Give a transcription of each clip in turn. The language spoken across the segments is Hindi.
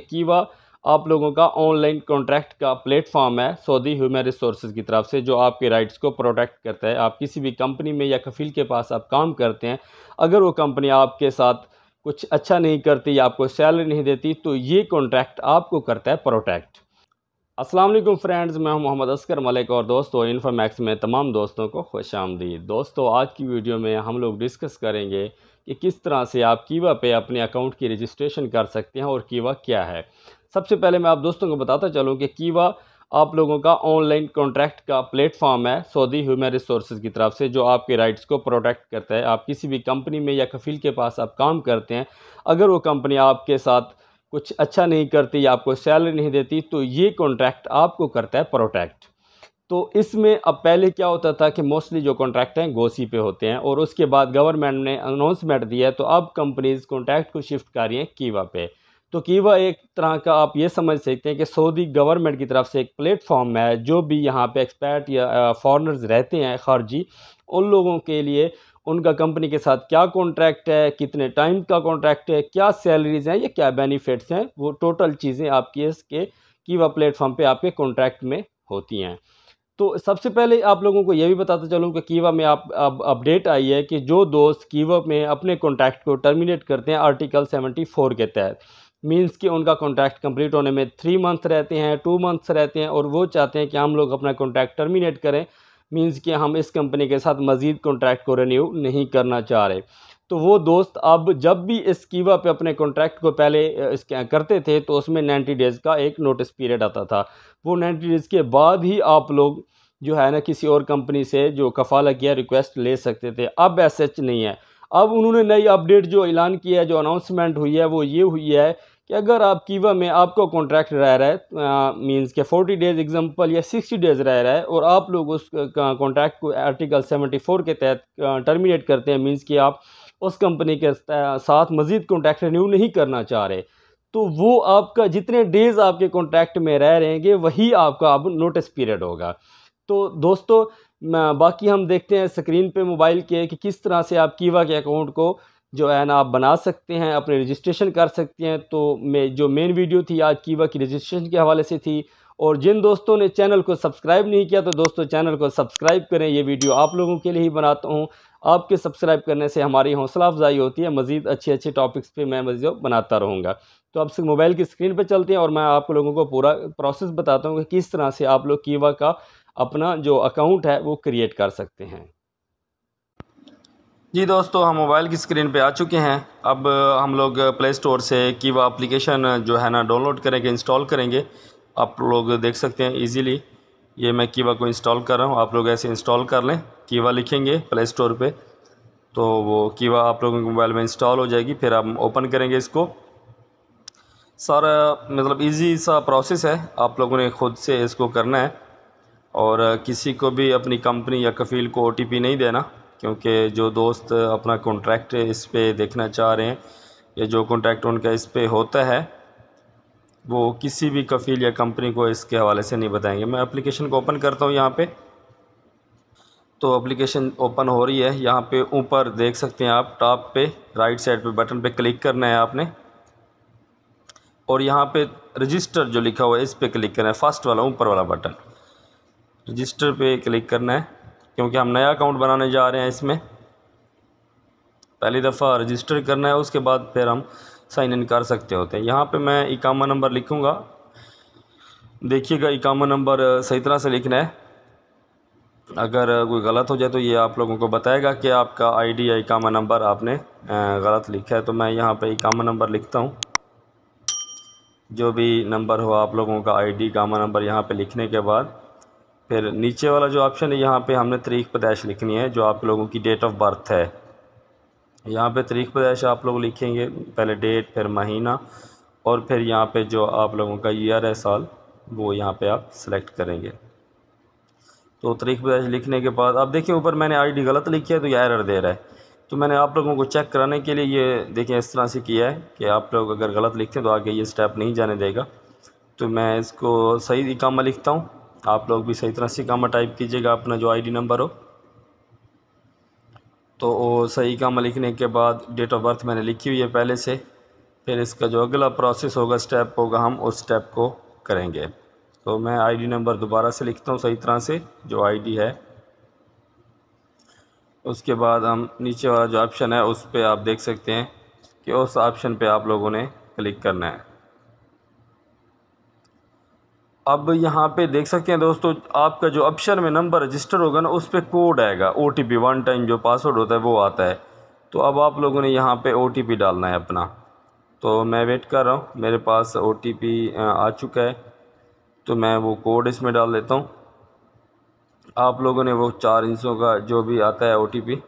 कीवा आप लोगों का ऑनलाइन कॉन्ट्रैक्ट का प्लेटफॉर्म है सऊदी ह्यूमन रिसोर्स की तरफ से जो आपके राइट्स को प्रोटेक्ट करता है आप किसी भी कंपनी में या कफील के पास आप काम करते हैं अगर वो कंपनी आपके साथ कुछ अच्छा नहीं करती या आपको सैलरी नहीं देती तो ये कॉन्ट्रैक्ट आपको करता है प्रोटेक्ट असलम फ्रेंड्स मैं मोहम्मद असकर मलिक और दोस्तों इन्फोमैक्स में तमाम दोस्तों को खुश आमदी दोस्तों आज की वीडियो में हम लोग डिस्कस करेंगे कि किस तरह से आप कीवा पे अपने अकाउंट की रजिस्ट्रेशन कर सकते हैं और कीवा क्या है सबसे पहले मैं आप दोस्तों को बताता चलूँ कि कीवा आप लोगों का ऑनलाइन कॉन्ट्रैक्ट का प्लेटफॉर्म है सऊदी ह्यूमन रिसोर्स की तरफ से जो आपके राइट्स को प्रोटेक्ट करता है आप किसी भी कंपनी में या कफील के पास आप काम करते हैं अगर वो कंपनी आपके साथ कुछ अच्छा नहीं करती या आपको सैलरी नहीं देती तो ये कॉन्ट्रैक्ट आपको करता है प्रोटेक्ट तो इसमें अब पहले क्या होता था कि मोस्टली जो कॉन्ट्रैक्ट हैं गोसी पे होते हैं और उसके बाद गवर्नमेंट ने अनाउंसमेंट दिया है तो अब कंपनीज़ कॉन्ट्रैक्ट को शिफ्ट कर रही हैं कीवा पे तो कीवा एक तरह का आप ये समझ सकते हैं कि सऊदी गवर्नमेंट की तरफ से एक प्लेटफॉर्म है जो भी यहाँ पे एक्सपैट या फॉरनर्स रहते हैं खारजी उन लोगों के लिए उनका कंपनी के साथ क्या कॉन्ट्रैक्ट है कितने टाइम का कॉन्ट्रैक्ट है क्या सैलरीज हैं या क्या बेनिफिट्स हैं वो टोटल चीज़ें आपकी इसके कीवा प्लेटफॉर्म पे आपके कॉन्ट्रैक्ट में होती हैं तो सबसे पहले आप लोगों को यह भी बताता चलूँ कि कीवा में आप अब अपडेट आई है कि जो दोस्त कीवा में अपने कॉन्ट्रैक्ट को टर्मिनेट करते हैं आर्टिकल फोर के तहत मींस कि उनका कॉन्ट्रैक्ट कंप्लीट होने में थ्री मंथ रहते हैं टू मंथ्स रहते हैं और वो चाहते हैं कि हम लोग अपना कॉन्ट्रैक्ट टर्मिनेट करें मीन्स कि हम इस कंपनी के साथ मज़ीद कॉन्ट्रैक्ट को रिन्यू नहीं करना चाह रहे तो वो दोस्त अब जब भी इस कीवा पे अपने कॉन्ट्रैक्ट को पहले करते थे तो उसमें नाइन्टी डेज़ का एक नोटिस पीरियड आता था वो नाइन्टी डेज़ के बाद ही आप लोग जो है ना किसी और कंपनी से जो कफाला किया रिक्वेस्ट ले सकते थे अब ऐसा नहीं है अब उन्होंने नई अपडेट जो ऐलान किया है जो अनाउंसमेंट हुई है वो ये हुई है कि अगर आप कीवा में आपका कॉन्ट्रैक्ट रह रहा है मींस के 40 डेज़ एग्जांपल या 60 डेज़ रह रहा है और आप लोग उस कॉन्ट्रैक्ट को आर्टिकल 74 के तहत टर्मिनेट करते हैं मींस कि आप उस कंपनी के साथ मज़ीद कॉन्ट्रैक्ट रिन्यू नहीं करना चाह रहे तो वो आपका जितने डेज़ आपके कॉन्ट्रैक्ट में रह रहेंगे वही आपका अब नोटिस पीरियड होगा तो दोस्तों बाकी हम देखते हैं स्क्रीन पे मोबाइल के कि किस तरह से आप कीवा के अकाउंट को जो है ना आप बना सकते हैं अपने रजिस्ट्रेशन कर सकते हैं तो मैं जो मेन वीडियो थी आज की वह की रजिस्ट्रेशन के हवाले से थी और जिन दोस्तों ने चैनल को सब्सक्राइब नहीं किया तो दोस्तों चैनल को सब्सक्राइब करें ये वीडियो आप लोगों के लिए ही बनाता हूँ आपके सब्सक्राइब करने से हमारी हौसला अफजाई होती है मज़ीद अच्छे अच्छे टॉपिक्स पे मैं मज़ीद बनाता रहूँगा तो आप मोबाइल की स्क्रीन पर चलते हैं और मैं आप लोगों को पूरा प्रोसेस बताता हूँ कि किस तरह से आप लोग कीवा का अपना जो अकाउंट है वो क्रिएट कर सकते हैं जी दोस्तों हम मोबाइल की स्क्रीन पे आ चुके हैं अब हम लोग प्ले स्टोर से कीवा एप्लीकेशन जो है ना डाउनलोड करेंगे इंस्टॉल करेंगे आप लोग देख सकते हैं इजीली ये मैं कीवा को इंस्टॉल कर रहा हूँ आप लोग ऐसे इंस्टॉल कर लें कीवा लिखेंगे प्ले स्टोर पर तो वो कीवा आप लोगों के मोबाइल में इंस्टॉल हो जाएगी फिर हम ओपन करेंगे इसको सारा मतलब इजी सा प्रोसेस है आप लोगों ने ख़ुद से इसको करना है और किसी को भी अपनी कंपनी या कफ़ील को ओ नहीं देना क्योंकि जो दोस्त अपना कॉन्ट्रैक्ट इस पर देखना चाह रहे हैं या जो कॉन्ट्रैक्ट उनका इस पर होता है वो किसी भी कफ़ील या कंपनी को इसके हवाले से नहीं बताएंगे मैं अप्लीकेशन को ओपन करता हूँ यहाँ पर तो एप्लीकेशन ओपन हो रही है यहाँ पर ऊपर देख सकते हैं आप टॉप पर राइट साइड पर बटन पर क्लिक करना है आपने और यहाँ पे रजिस्टर जो लिखा हुआ है इस पर क्लिक करना है फर्स्ट वाला ऊपर वाला बटन रजिस्टर पे क्लिक करना है क्योंकि हम नया अकाउंट बनाने जा रहे हैं इसमें पहली दफ़ा रजिस्टर करना है उसके बाद फिर हम साइन इन कर सकते होते हैं यहाँ पे मैं इकामा नंबर लिखूँगा देखिएगा इकामा नंबर सही तरह से लिखना है अगर कोई गलत हो जाए तो ये आप लोगों को बताएगा कि आपका आईडी या इकामा नंबर आपने गलत लिखा है तो मैं यहाँ पे इकामा नंबर लिखता हूँ जो भी नंबर हो आप लोगों का आईडी इकामा नंबर यहाँ पे लिखने के बाद फिर नीचे वाला जो ऑप्शन है यहाँ पे हमने तारीख पैदाइश लिखनी है जो आप लोगों की डेट ऑफ बर्थ है यहाँ पे तरीक पैदाइश आप लोग लिखेंगे पहले डेट फिर महीना और फिर यहाँ पे जो आप लोगों का ईयर है साल वो यहाँ पे आप सेलेक्ट करेंगे तो तरीक पैदाइश लिखने के बाद आप देखिए ऊपर मैंने आईडी गलत लिखी है तो यार एरर दे रहा है तो मैंने आप लोगों को चेक कराने के लिए ये देखिए इस तरह से किया है कि आप लोग अगर गलत लिखते हैं तो आगे ये स्टेप नहीं जाने देगा तो मैं इसको सही इकामा लिखता हूँ तो आप लोग भी सही तरह से कामा टाइप कीजिएगा अपना जो आईडी नंबर हो तो सही कामा लिखने के बाद डेट ऑफ बर्थ मैंने लिखी हुई है पहले से फिर इसका जो अगला प्रोसेस होगा स्टेप होगा हम उस स्टेप को करेंगे तो मैं आईडी नंबर दोबारा से लिखता हूँ सही तरह से जो आईडी है उसके बाद हम नीचे वाला जो ऑप्शन है उस पर आप देख सकते हैं कि उस ऑप्शन पर आप लोगों ने क्लिक करना है अब यहाँ पे देख सकते हैं दोस्तों आपका जो ऑप्शन में नंबर रजिस्टर होगा ना उस पर कोड आएगा O T P one time जो पासवर्ड होता है वो आता है तो अब आप लोगों ने यहाँ पे ओ टी पी डालना है अपना तो मैं वेट कर रहा हूँ मेरे पास ओ टी पी आ चुका है तो मैं वो कोड इसमें डाल देता हूँ आप लोगों ने वो चार इंचों का जो भी आता है ओ टी पी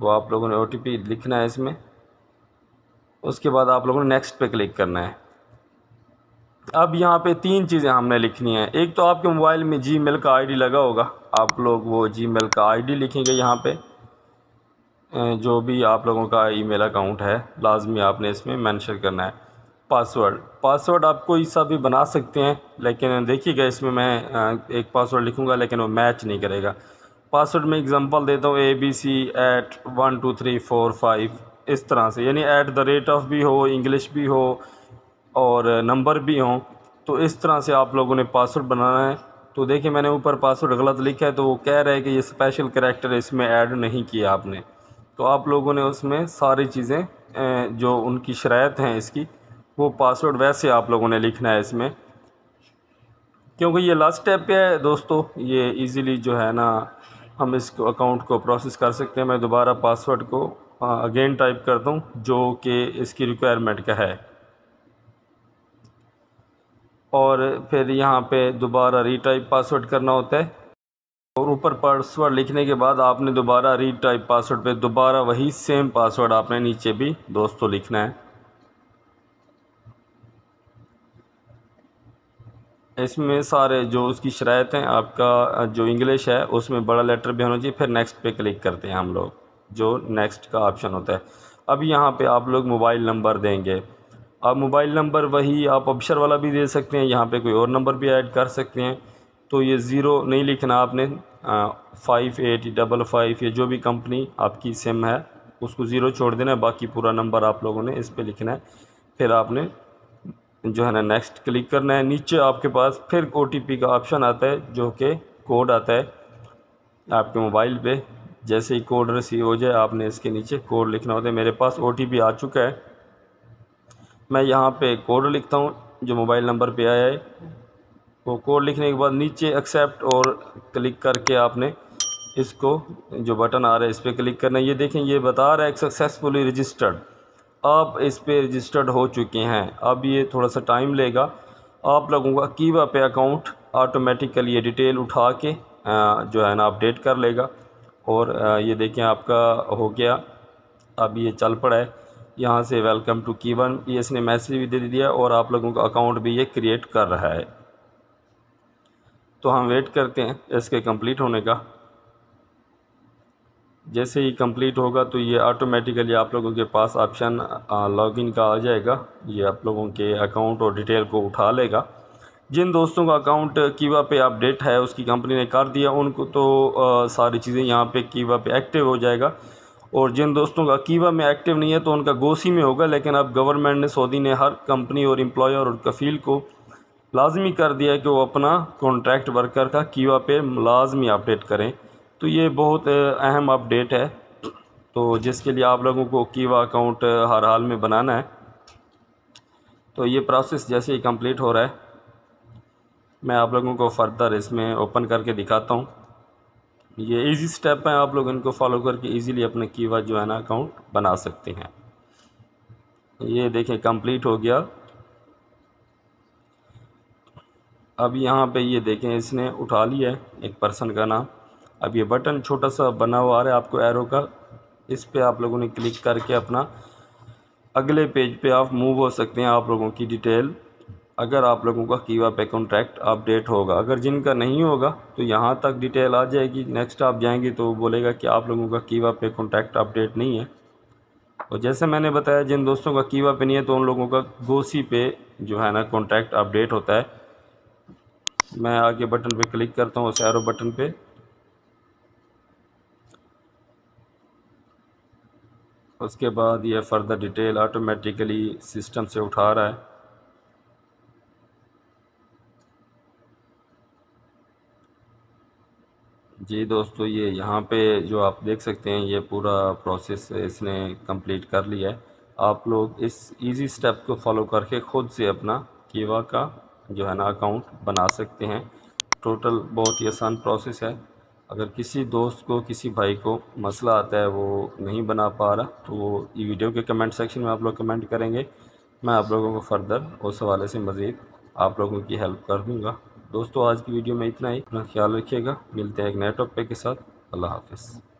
वो आप लोगों ने ओ टी पी लिखना है इसमें उसके बाद आप लोगों ने नेक्स्ट पर क्लिक करना है अब यहाँ पे तीन चीज़ें हमने लिखनी है एक तो आपके मोबाइल में जी मेल का आईडी लगा होगा आप लोग वो जी मेल का आईडी लिखेंगे यहाँ पे जो भी आप लोगों का ईमेल अकाउंट है लाजमी आपने इसमें मेंशन करना है पासवर्ड पासवर्ड आप कोई सा भी बना सकते हैं लेकिन देखिएगा इसमें मैं एक पासवर्ड लिखूँगा लेकिन वो मैच नहीं करेगा पासवर्ड में एग्ज़ाम्पल देता हूँ A B C eight one two three four five इस तरह से यानी ऐट द रेट ऑफ़ भी हो इंग्लिश भी हो और नंबर भी हों तो इस तरह से आप लोगों ने पासवर्ड बनाना है तो देखिए मैंने ऊपर पासवर्ड गलत लिखा है तो वो कह रहा है कि ये स्पेशल करेक्टर इसमें ऐड नहीं किया आपने तो आप लोगों ने उसमें सारी चीज़ें जो उनकी शरात हैं इसकी वो पासवर्ड वैसे आप लोगों ने लिखना है इसमें क्योंकि ये लास्ट स्टेप पे है दोस्तों ये इजीली जो है ना हम इस अकाउंट को प्रोसेस कर सकते हैं मैं दोबारा पासवर्ड को अगेन टाइप करता हूँ जो कि इसकी रिक्वायरमेंट का है और फिर यहाँ पे दोबारा रीटाइप पासवर्ड करना होता है और ऊपर पासवर्ड लिखने के बाद आपने दोबारा रीटाइप पासवर्ड पे दोबारा वही सेम पासवर्ड आपने नीचे भी दोस्तों लिखना है इसमें सारे जो उसकी शरात हैं आपका जो इंग्लिश है उसमें बड़ा लेटर भी होना चाहिए फिर नेक्स्ट पे क्लिक करते हैं हम लोग जो नेक्स्ट का ऑप्शन होता है अब यहाँ पे आप लोग मोबाइल नंबर देंगे आप मोबाइल नंबर वही आप अक्षर वाला भी दे सकते हैं यहाँ पे कोई और नंबर भी ऐड कर सकते हैं तो ये ज़ीरो नहीं लिखना आपने फ़ाइव एट डबल फाइव या जो भी कंपनी आपकी सिम है उसको ज़ीरो छोड़ देना है बाकी पूरा नंबर आप लोगों ने इस पर लिखना है फिर आपने जो है ना नेक्स्ट क्लिक करना है नीचे आपके पास फिर ओ का ऑप्शन आता है जो कि कोड आता है आपके मोबाइल पर जैसे ही कोड रिसीव हो जाए आपने इसके नीचे कोड लिखना होता है मेरे पास ओ आ चुका है मैं यहाँ पे कोड लिखता हूँ जो मोबाइल नंबर पे आया है वो कोड लिखने के बाद नीचे एक्सेप्ट और क्लिक करके आपने इसको जो बटन आ रहा है इस पर क्लिक करना है ये देखें ये बता रहा है सक्सेसफुली रजिस्टर्ड आप इस पर रजिस्टर्ड हो चुके हैं अब ये थोड़ा सा टाइम लेगा आप लोगों का कीवा पे अकाउंट ऑटोमेटिकली ये डिटेल उठा के जो है ना अपडेट कर लेगा और ये देखें आपका हो गया अब ये चल पड़ा है यहाँ से वेलकम टू कीवन ये इसने मैसेज भी दे दिया और आप लोगों का अकाउंट भी ये क्रिएट कर रहा है तो हम वेट करते हैं इसके कंप्लीट होने का जैसे ही कंप्लीट होगा तो ये ऑटोमेटिकली आप लोगों के पास ऑप्शन लॉगिन का आ जाएगा ये आप लोगों के अकाउंट और डिटेल को उठा लेगा जिन दोस्तों का अकाउंट कीवा पे अपडेट है उसकी कंपनी ने कर दिया उनको तो आ, सारी चीज़ें यहाँ पे कीवा पे एक्टिव हो जाएगा और जिन दोस्तों का कीवा में एक्टिव नहीं है तो उनका गोसी में होगा लेकिन अब गवर्नमेंट ने सऊदी ने हर कंपनी और एम्प्लॉयर और कफील को लाजमी कर दिया है कि वो अपना कॉन्ट्रैक्ट वर्कर का कीवा पे लाजमी अपडेट करें तो ये बहुत अहम अपडेट है तो जिसके लिए आप लोगों को कीवा अकाउंट हर हाल में बनाना है तो ये प्रोसेस जैसे ही कंप्लीट हो रहा है मैं आप लोगों को फर्दर इसमें ओपन करके दिखाता हूँ ये इजी स्टेप हैं आप लोग इनको फॉलो करके इजीली अपना कीवा जो है ना अकाउंट बना सकते हैं ये देखें कंप्लीट हो गया अब यहाँ पे ये देखें इसने उठा लिया है एक पर्सन का नाम अब ये बटन छोटा सा बना हुआ आ रहा है आपको एरो का इस पर आप लोगों ने क्लिक करके अपना अगले पेज पे आप मूव हो सकते हैं आप लोगों की डिटेल अगर आप लोगों का कीवा पे कॉन्ट्रैक्ट अपडेट होगा अगर जिनका नहीं होगा तो यहाँ तक डिटेल आ जाएगी नेक्स्ट आप जाएंगे तो बोलेगा कि आप लोगों का कीवा पे कॉन्ट्रैक्ट अपडेट नहीं है और जैसे मैंने बताया जिन दोस्तों का कीवा पे नहीं है तो उन लोगों का गोसी पे जो है ना कॉन्ट्रैक्ट अपडेट होता है मैं आगे बटन पर क्लिक करता हूँ उस बटन पे उसके बाद यह फ़र्दर डिटेल ऑटोमेटिकली सिस्टम से उठा रहा है जी दोस्तों ये यहाँ पे जो आप देख सकते हैं ये पूरा प्रोसेस इसने कंप्लीट कर लिया है आप लोग इस इजी स्टेप को फॉलो करके ख़ुद से अपना कीवा का जो है ना अकाउंट बना सकते हैं टोटल बहुत ही आसान प्रोसेस है अगर किसी दोस्त को किसी भाई को मसला आता है वो नहीं बना पा रहा तो वो ये वीडियो के कमेंट सेक्शन में आप लोग कमेंट करेंगे मैं आप लोगों को फर्दर उस हवाले से मज़ीद आप लोगों की हेल्प कर दूँगा दोस्तों आज की वीडियो में इतना ही अपना ख्याल रखिएगा मिलते हैं एक नए टॉपिक के साथ अल्लाह हाफिज़